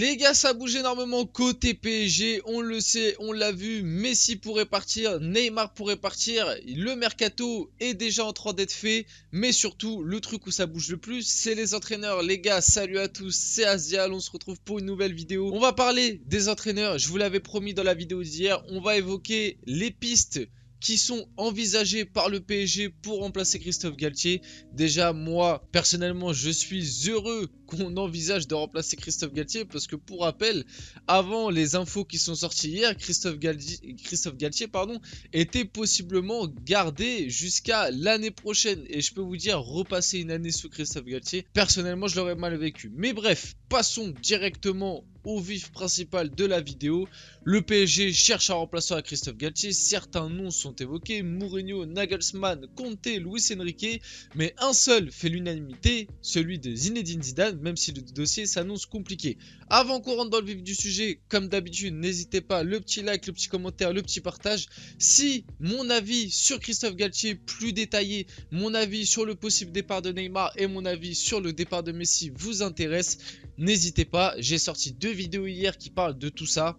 Les gars, ça bouge énormément côté PSG, on le sait, on l'a vu, Messi pourrait partir, Neymar pourrait partir, le mercato est déjà en train d'être fait, mais surtout, le truc où ça bouge le plus, c'est les entraîneurs. Les gars, salut à tous, c'est Asial, on se retrouve pour une nouvelle vidéo. On va parler des entraîneurs, je vous l'avais promis dans la vidéo d'hier, on va évoquer les pistes qui sont envisagés par le PSG pour remplacer Christophe Galtier. Déjà, moi, personnellement, je suis heureux qu'on envisage de remplacer Christophe Galtier parce que, pour rappel, avant les infos qui sont sorties hier, Christophe, Galtier, pardon, était possiblement gardé jusqu'à l'année prochaine. Et je peux vous dire, repasser une année sous Christophe Galtier, personnellement, je l'aurais mal vécu. Mais bref, passons directement au vif principal de la vidéo. Le PSG cherche un remplaçant à Christophe Galtier, certains noms sont évoqués, Mourinho, Nagelsmann, Conte, Luis Enrique, mais un seul fait l'unanimité, celui de Zinedine Zidane, même si le dossier s'annonce compliqué. Avant qu'on rentre dans le vif du sujet, comme d'habitude, n'hésitez pas, le petit like, le petit commentaire, le petit partage. Si mon avis sur Christophe Galtier plus détaillé, mon avis sur le possible départ de Neymar et mon avis sur le départ de Messi vous intéresse, n'hésitez pas, j'ai sorti deux deux vidéos hier qui parlent de tout ça.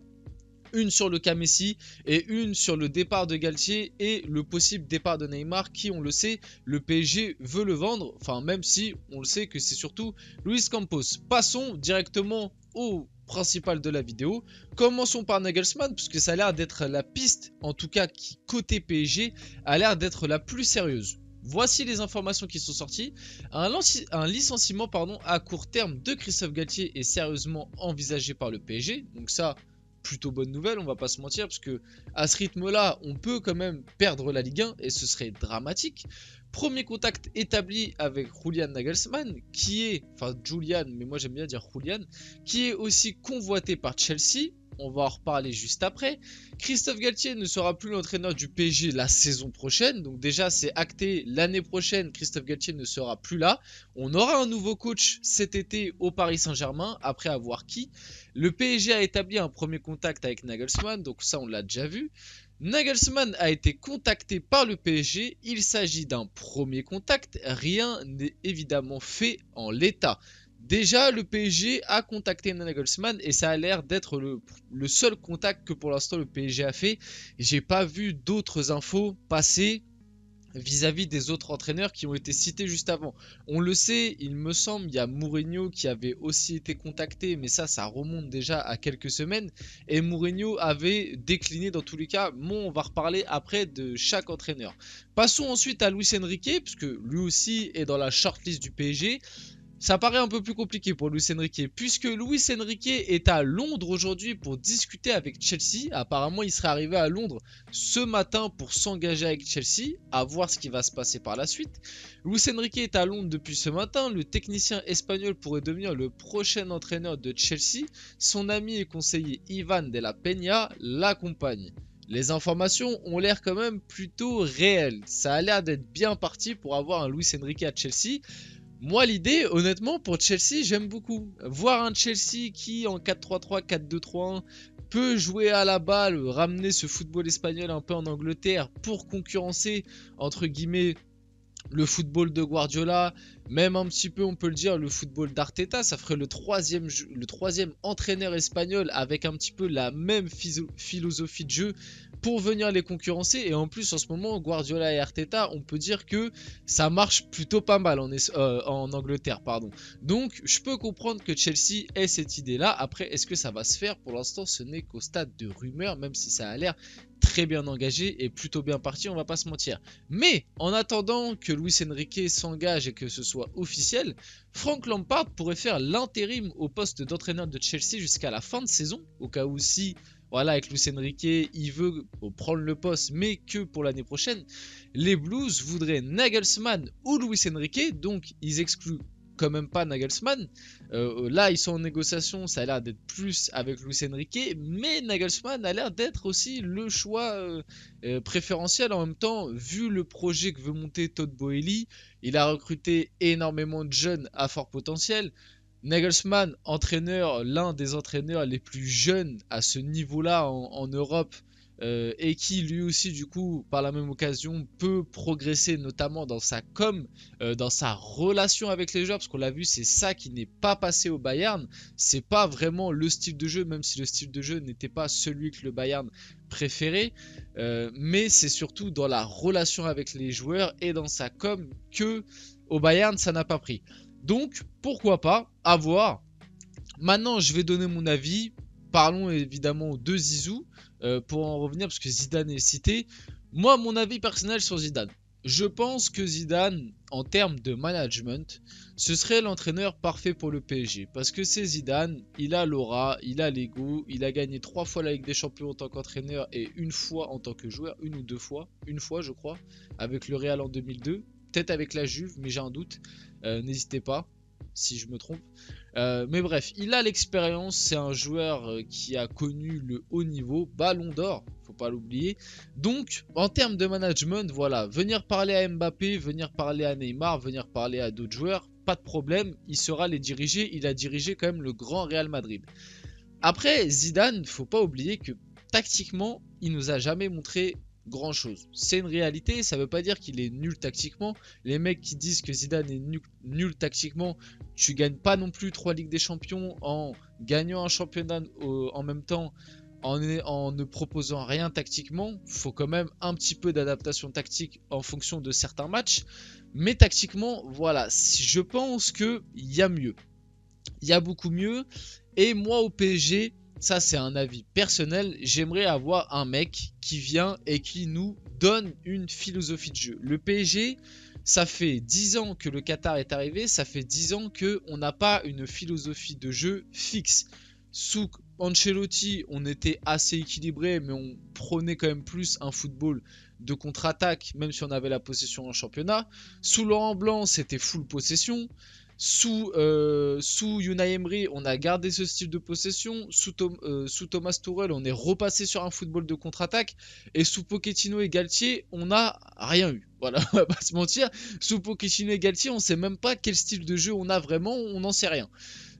Une sur le cas et une sur le départ de Galtier et le possible départ de Neymar qui, on le sait, le PSG veut le vendre. Enfin, même si on le sait que c'est surtout Luis Campos. Passons directement au principal de la vidéo. Commençons par Nagelsmann, puisque ça a l'air d'être la piste, en tout cas qui côté PSG, a l'air d'être la plus sérieuse voici les informations qui sont sorties. Un, licenciement pardon, à court terme de Christophe Galtier est sérieusement envisagé par le PSG. Donc ça, plutôt bonne nouvelle, on va pas se mentir, parce que à ce rythme-là, on peut quand même perdre la Ligue 1 et ce serait dramatique. Premier contact établi avec Julian Nagelsmann, qui est, enfin Julian, mais moi j'aime bien dire Julian, qui est aussi convoité par Chelsea on va en reparler juste après. Christophe Galtier ne sera plus l'entraîneur du PSG la saison prochaine. Donc déjà, c'est acté l'année prochaine, Christophe Galtier ne sera plus là. On aura un nouveau coach cet été au Paris Saint-Germain, après avoir qui. Le PSG a établi un premier contact avec Nagelsmann, donc ça on l'a déjà vu. Nagelsmann a été contacté par le PSG, il s'agit d'un premier contact, rien n'est évidemment fait en l'état. Déjà, le PSG a contacté Nana Goldsman et ça a l'air d'être le, seul contact que pour l'instant le PSG a fait. J'ai pas vu d'autres infos passer vis-à-vis des autres entraîneurs qui ont été cités juste avant. On le sait, il me semble, il y a Mourinho qui avait aussi été contacté, mais ça, ça remonte déjà à quelques semaines. Et Mourinho avait décliné dans tous les cas. Bon, on va reparler après de chaque entraîneur. Passons ensuite à Luis Enrique, puisque lui aussi est dans la shortlist du PSG ça paraît un peu plus compliqué pour Luis Enrique, puisque Luis Enrique est à Londres aujourd'hui pour discuter avec Chelsea. Apparemment, il serait arrivé à Londres ce matin pour s'engager avec Chelsea, à voir ce qui va se passer par la suite. Luis Enrique est à Londres depuis ce matin. Le technicien espagnol pourrait devenir le prochain entraîneur de Chelsea. Son ami et conseiller Ivan de la Peña l'accompagne. Les informations ont l'air quand même plutôt réelles. Ça a l'air d'être bien parti pour avoir un Luis Enrique à Chelsea. Moi, l'idée, honnêtement, pour Chelsea, j'aime beaucoup. Voir un Chelsea qui, en 4-3-3, 4-2-3-1, peut jouer à la balle, ramener ce football espagnol un peu en Angleterre pour concurrencer, entre guillemets, le football de Guardiola, même un petit peu, on peut le dire, le football d'Arteta, ça ferait le troisième, le troisième entraîneur espagnol avec un petit peu la même philosophie de jeu, pour venir les concurrencer. Et en plus, en ce moment, Guardiola et Arteta, on peut dire que ça marche plutôt pas mal en, euh, Angleterre. pardon. Donc, je peux comprendre que Chelsea ait cette idée-là. Après, est-ce que ça va se faire Pour l'instant, ce n'est qu'au stade de rumeur, même si ça a l'air très bien engagé et plutôt bien parti, on va pas se mentir. Mais en attendant que Luis Enrique s'engage et que ce soit officiel, Frank Lampard pourrait faire l'intérim au poste d'entraîneur de Chelsea jusqu'à la fin de saison, au cas où si voilà, avec Luis Enrique, il veut euh, prendre le poste, mais que pour l'année prochaine, les Blues voudraient Nagelsmann ou Luis Enrique, donc ils excluent quand même pas Nagelsmann. Euh, là, ils sont en négociation, ça a l'air d'être plus avec Luis Enrique, mais Nagelsmann a l'air d'être aussi le choix euh, préférentiel. En même temps, vu le projet que veut monter Todd Boehly, il a recruté énormément de jeunes à fort potentiel. Nagelsmann, entraîneur, l'un des entraîneurs les plus jeunes à ce niveau-là en, Europe, euh, et qui lui aussi, du coup, par la même occasion, peut progresser, notamment dans sa com, euh, dans sa relation avec les joueurs, parce qu'on l'a vu, c'est ça qui n'est pas passé au Bayern. C'est pas vraiment le style de jeu, même si le style de jeu n'était pas celui que le Bayern préférait euh, mais c'est surtout dans la relation avec les joueurs et dans sa com que au Bayern, ça n'a pas pris. Donc, pourquoi pas, avoir. Maintenant, je vais donner mon avis. Parlons évidemment de Zizou, euh, pour en revenir, parce que Zidane est cité. Moi, mon avis personnel sur Zidane. Je pense que Zidane, en termes de management, ce serait l'entraîneur parfait pour le PSG. Parce que c'est Zidane, il a l'aura, il a l'ego, il a gagné trois fois la Ligue des Champions en tant qu'entraîneur et une fois en tant que joueur, une ou deux fois, une fois je crois, avec le Real en 2002 peut avec la Juve, mais j'ai un doute. Euh, n'hésitez pas si je me trompe. Euh, mais bref, il a l'expérience, c'est un joueur euh, qui a connu le haut niveau, ballon d'or, faut pas l'oublier. Donc, en termes de management, voilà, venir parler à Mbappé, venir parler à Neymar, venir parler à d'autres joueurs, pas de problème, il sera les diriger, il a dirigé quand même le grand Real Madrid. Après, Zidane, faut pas oublier que tactiquement, il nous a jamais montré grand chose. C'est une réalité, ça veut pas dire qu'il est nul tactiquement. Les mecs qui disent que Zidane est nul, tactiquement, tu gagnes pas non plus trois Ligues des Champions en gagnant un championnat euh, en même temps, en, ne proposant rien tactiquement. Faut quand même un petit peu d'adaptation tactique en fonction de certains matchs. Mais tactiquement, voilà, je pense qu'il y a mieux. Il y a beaucoup mieux. Et moi au PSG, ça c'est un avis personnel, j'aimerais avoir un mec qui vient et qui nous donne une philosophie de jeu. Le PSG, ça fait 10 ans que le Qatar est arrivé, ça fait 10 ans qu'on n'a pas une philosophie de jeu fixe. Sous Ancelotti, on était assez équilibré, mais on prenait quand même plus un football de contre-attaque, même si on avait la possession en championnat. Sous Laurent Blanc, c'était full possession. Sous, euh, sous Yuna Emery, on a gardé ce style de possession. Sous, euh, sous Thomas Tourel, on est repassé sur un football de contre-attaque. Et sous Pochettino et Galtier, on n'a rien eu. Voilà, on va pas se mentir. Sous Pochettino et Galtier, on sait même pas quel style de jeu on a vraiment, on n'en sait rien.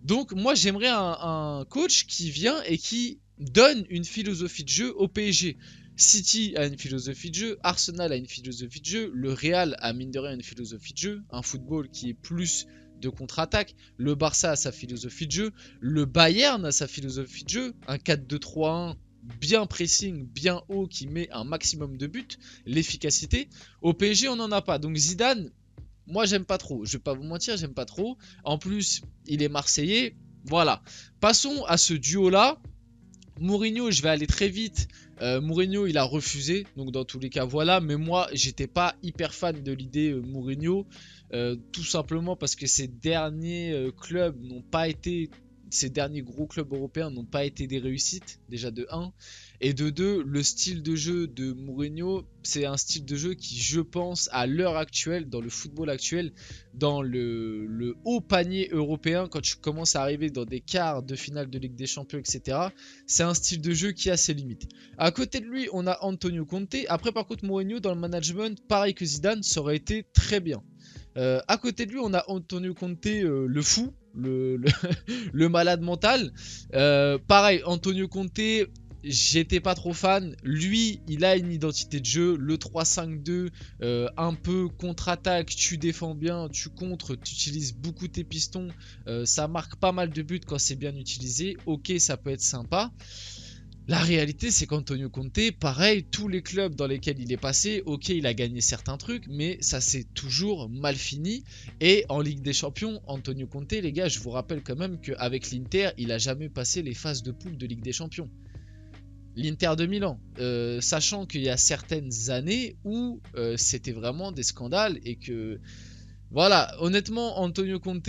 Donc moi, j'aimerais un, un coach qui vient et qui donne une philosophie de jeu au PSG. City a une philosophie de jeu, Arsenal a une philosophie de jeu, le Real a mine de rien une philosophie de jeu, un football qui est plus de contre-attaque. Le Barça a sa philosophie de jeu. Le Bayern a sa philosophie de jeu. Un 4-2-3-1 bien pressing, bien haut, qui met un maximum de buts, l'efficacité. Au PSG, on n'en a pas. Donc Zidane, moi, j'aime pas trop. Je vais pas vous mentir, j'aime pas trop. En plus, il est marseillais. Voilà. Passons à ce duo-là Mourinho, je vais aller très vite. Euh, Mourinho, il a refusé, donc dans tous les cas, voilà. Mais moi, j'étais pas hyper fan de l'idée euh, Mourinho, euh, tout simplement parce que ces derniers clubs n'ont pas été ces derniers gros clubs européens n'ont pas été des réussites, déjà de 1. Et de 2, le style de jeu de Mourinho, c'est un style de jeu qui, je pense, à l'heure actuelle, dans le football actuel, dans le, haut panier européen, quand tu commences à arriver dans des quarts de finale de Ligue des Champions, etc., c'est un style de jeu qui a ses limites. À côté de lui, on a Antonio Conte. Après, par contre, Mourinho, dans le management, pareil que Zidane, ça aurait été très bien. Euh, à côté de lui, on a Antonio Conte, euh, le fou, le, le, malade mental. Euh, pareil, Antonio Conte, j'étais pas trop fan. Lui, il a une identité de jeu, le 3-5-2, euh, un peu contre-attaque, tu défends bien, tu contre tu utilises beaucoup tes pistons, euh, ça marque pas mal de buts quand c'est bien utilisé. Ok, ça peut être sympa. La réalité, c'est qu'Antonio Conte, pareil, tous les clubs dans lesquels il est passé, ok, il a gagné certains trucs, mais ça s'est toujours mal fini. Et en Ligue des Champions, Antonio Conte, les gars, je vous rappelle quand même qu'avec l'Inter, il a jamais passé les phases de poule de Ligue des Champions. L'Inter de Milan, euh, sachant qu'il y a certaines années où euh, c'était vraiment des scandales et que voilà, honnêtement, Antonio Conte,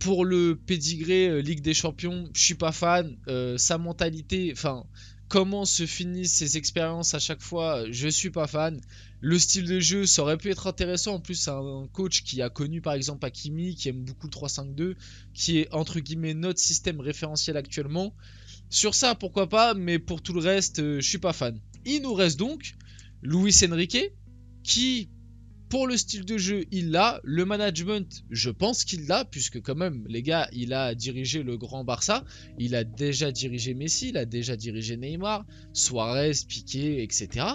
pour le pédigré euh, Ligue des Champions, je suis pas fan. Euh, sa mentalité, enfin, comment se finissent ses expériences à chaque fois, je suis pas fan. Le style de jeu, ça aurait pu être intéressant. En plus, c'est un coach qui a connu par exemple Akimi, qui aime beaucoup le 3-5-2, qui est entre guillemets notre système référentiel actuellement. Sur ça, pourquoi pas, mais pour tout le reste, je euh, je suis pas fan. Il nous reste donc Luis Enrique, qui pour le style de jeu, il l'a. Le management, je pense qu'il l'a, puisque quand même, les gars, il a dirigé le Grand Barça. Il a déjà dirigé Messi, il a déjà dirigé Neymar, Suarez, Piqué, etc.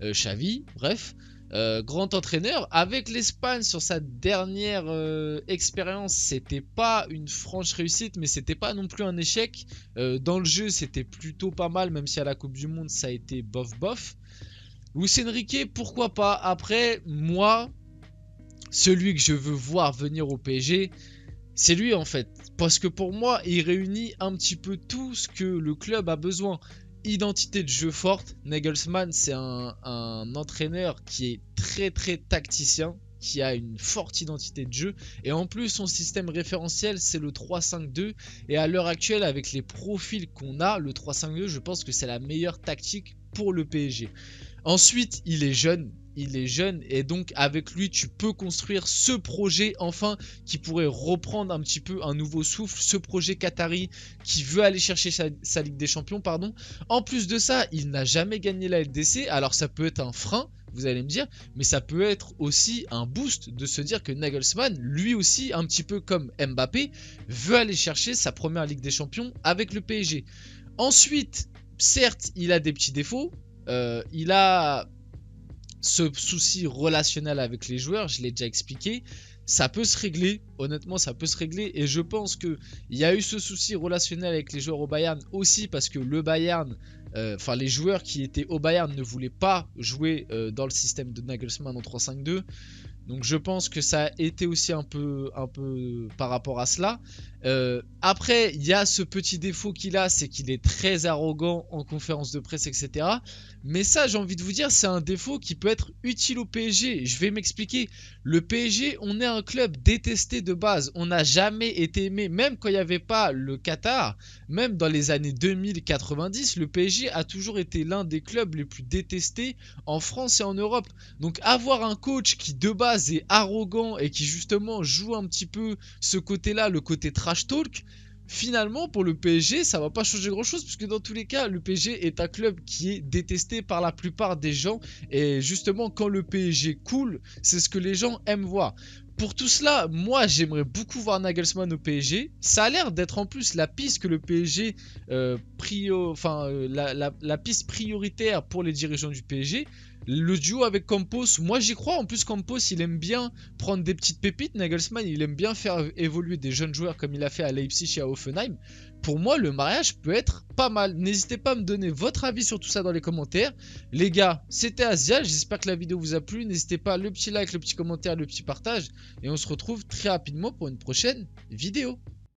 Euh, Xavi, bref. Euh, grand entraîneur. Avec l'Espagne sur sa dernière euh, expérience, c'était pas une franche réussite, mais c'était pas non plus un échec. Euh, dans le jeu, c'était plutôt pas mal, même si à la Coupe du Monde ça a été bof bof. Lucien Riquet, pourquoi pas Après, moi, celui que je veux voir venir au PSG, c'est lui en fait. Parce que pour moi, il réunit un petit peu tout ce que le club a besoin. Identité de jeu forte. Nagelsmann, c'est un, un entraîneur qui est très très tacticien, qui a une forte identité de jeu. Et en plus, son système référentiel, c'est le 3-5-2. Et à l'heure actuelle, avec les profils qu'on a, le 3-5-2, je pense que c'est la meilleure tactique pour le PSG. Ensuite, il est jeune, il est jeune et donc avec lui tu peux construire ce projet enfin qui pourrait reprendre un petit peu un nouveau souffle, ce projet Qatari qui veut aller chercher sa, Ligue des Champions pardon. En plus de ça, il n'a jamais gagné la LDC, alors ça peut être un frein vous allez me dire, mais ça peut être aussi un boost de se dire que Nagelsmann, lui aussi, un petit peu comme Mbappé, veut aller chercher sa première Ligue des Champions avec le PSG. Ensuite, certes, il a des petits défauts, euh, il a ce souci relationnel avec les joueurs, je l'ai déjà expliqué. Ça peut se régler, honnêtement, ça peut se régler. Et je pense qu'il y a eu ce souci relationnel avec les joueurs au Bayern aussi parce que le Bayern, euh, enfin les joueurs qui étaient au Bayern ne voulaient pas jouer euh, dans le système de Nagelsmann en 3-5-2. Donc je pense que ça a été aussi un peu, un peu par rapport à cela. Euh, après, il y a ce petit défaut qu'il a, c'est qu'il est très arrogant en conférence de presse, etc. Mais ça, j'ai envie de vous dire, c'est un défaut qui peut être utile au PSG. Je vais m'expliquer. Le PSG, on est un club détesté de base. On n'a jamais été aimé. Même quand il n'y avait pas le Qatar, même dans les années 2090, le PSG a toujours été l'un des clubs les plus détestés en France et en Europe. Donc avoir un coach qui de base et arrogant et qui justement joue un petit peu ce côté-là, le côté trash talk, finalement pour le PSG ça va pas changer grand chose puisque dans tous les cas le PSG est un club qui est détesté par la plupart des gens et justement quand le PSG coule c'est ce que les gens aiment voir pour tout cela, moi j'aimerais beaucoup voir Nagelsmann au PSG. Ça a l'air d'être en plus la piste que le PSG, euh, enfin euh, la, la piste prioritaire pour les dirigeants du PSG. Le duo avec Campos, moi j'y crois. En plus, Campos, il aime bien prendre des petites pépites. Nagelsmann, il aime bien faire évoluer des jeunes joueurs comme il a fait à Leipzig et à Offenheim. Pour moi, le mariage peut être pas mal. N'hésitez pas à me donner votre avis sur tout ça dans les commentaires. Les gars, c'était Asia. J'espère que la vidéo vous a plu. N'hésitez pas, le petit like, le petit commentaire, le petit partage. Et on se retrouve très rapidement pour une prochaine vidéo.